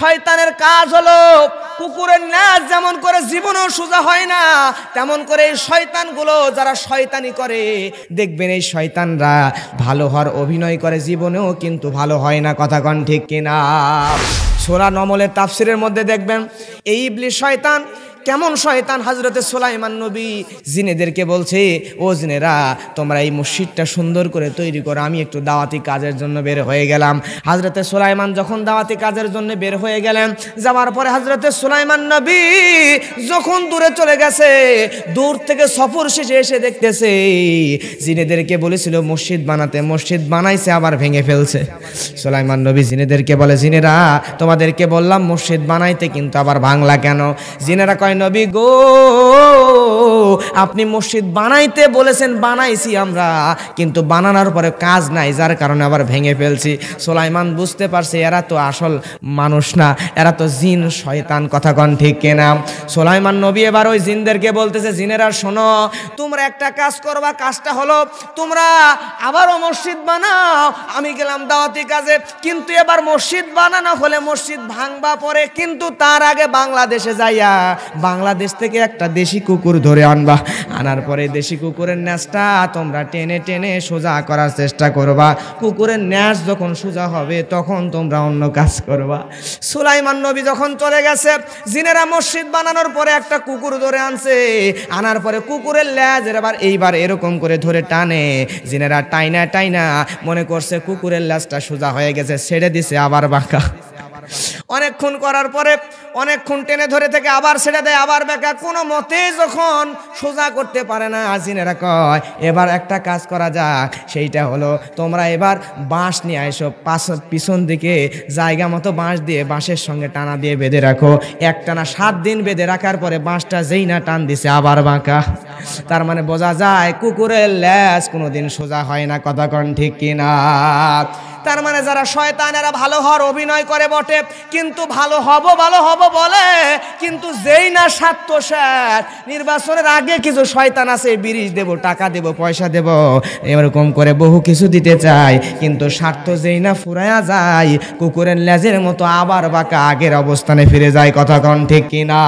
শয়তানের কাজ হলো কুকুরের নাচ যেমন করে জীবনও সোজা হয় না তেমন করে এই শয়তানগুলো যারা শয়তানি করে দেখবেন এই শয়তানরা ভালো হওয়ার অভিনয় করে জীবনেও কিন্তু ভালো হয় না কথা কন ঠিক কিনা সোরা নমলের তাফসিরের মধ্যে দেখবেন এই ইবলি শয়তান কেমন শয়তান হাজরতে সোলাইমান নবী জিনেদেরকে বলছে ও জিনেরা তোমরা এই মসজিদটা সুন্দর করে তৈরি করো আমি একটু দাওয়াতি কাজের জন্য বের হয়ে গেলাম হাজরতে সোলাইমান যখন দাওয়াতি কাজের জন্য বের হয়ে গেলেন যাওয়ার পরে হাজরতে সোলাইমান নবী যখন দূরে চলে গেছে দূর থেকে সফর শেষে এসে দেখতেছে জিনেদেরকে বলেছিল মসজিদ বানাতে মসজিদ বানাইছে আবার ভেঙে ফেলছে সোলাইমান নবী জিনেদেরকে বলে জিনেরা তোমাদেরকে বললাম মসজিদ বানাইতে কিন্তু আবার ভাঙলা কেন জিনেরা কয় কয় নবী গো আপনি মসজিদ বানাইতে বলেছেন বানাইছি আমরা কিন্তু বানানোর পরে কাজ নাই যার কারণে আবার ভেঙে ফেলছি সোলাইমান বুঝতে পারছে এরা তো আসল মানুষ না এরা তো জিন শয়তান কথা কন ঠিক কেনা সোলাইমান নবী এবার ওই জিনদেরকে বলতেছে জিনেরা শোনো তোমরা একটা কাজ করবা কাজটা হলো তোমরা আবারও মসজিদ বানাও আমি গেলাম দাওয়াতি কাজে কিন্তু এবার মসজিদ বানানো হলে মসজিদ ভাঙবা পরে কিন্তু তার আগে বাংলাদেশে যাইয়া বাংলাদেশ থেকে একটা দেশি কুকুর ধরে আনবা আনার পরে দেশি কুকুরের ন্যাসটা তোমরা টেনে টেনে সোজা করার চেষ্টা করবা কুকুরের ন্যাস যখন সোজা হবে তখন তোমরা অন্য কাজ করবা সুলাইমান নবী যখন চলে গেছে জিনেরা মসজিদ বানানোর পরে একটা কুকুর ধরে আনছে আনার পরে কুকুরের ল্যাজ এবার এইবার এরকম করে ধরে টানে জিনেরা টাইনা টাইনা মনে করছে কুকুরের ল্যাজটা সোজা হয়ে গেছে ছেড়ে দিছে আবার বাঁকা অনেকক্ষণ করার পরে অনেকক্ষণ টেনে ধরে থেকে আবার ছেড়ে দেয় আবার বেকা কোনো মতে যখন সোজা করতে পারে না আজিনেরা কয় এবার একটা কাজ করা যাক সেইটা হলো তোমরা এবার বাঁশ নিয়ে আসো পাশ পিছন দিকে জায়গা মতো বাঁশ দিয়ে বাঁশের সঙ্গে টানা দিয়ে বেঁধে রাখো একটানা সাত দিন বেঁধে রাখার পরে বাঁশটা যেই না টান দিছে আবার বাঁকা তার মানে বোঝা যায় কুকুরের ল্যাস কোনোদিন সোজা হয় না কতক্ষণ ঠিক কিনা তার মানে যারা শয়তান এরা ভালো হওয়ার অভিনয় করে বটে কিন্তু ভালো হব ভালো হব বলে কিন্তু যেই না স্বার্থ স্যার নির্বাচনের আগে কিছু শয়তান আছে বিরিশ দেব টাকা দেব পয়সা দেব এরকম করে বহু কিছু দিতে চায় কিন্তু স্বার্থ যেই না ফুরায়া যায় কুকুরের লেজের মতো আবার বাঁকা আগের অবস্থানে ফিরে যায় কথা কন ঠিক কিনা